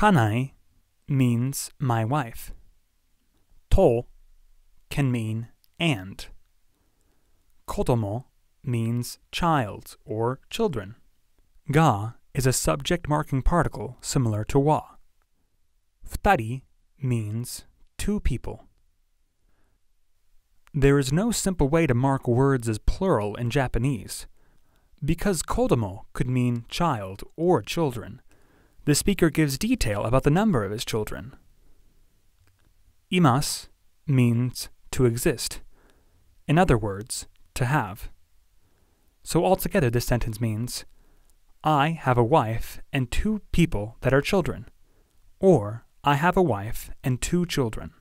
Kanai means my wife. To can mean and. Kodomo means child or children. Ga is a subject marking particle similar to wa. Futari means two people. There is no simple way to mark words as plural in Japanese. Because kodomo could mean child or children, the speaker gives detail about the number of his children. Imas means to exist. In other words, to have. So altogether this sentence means, I have a wife and two people that are children, or I have a wife and two children.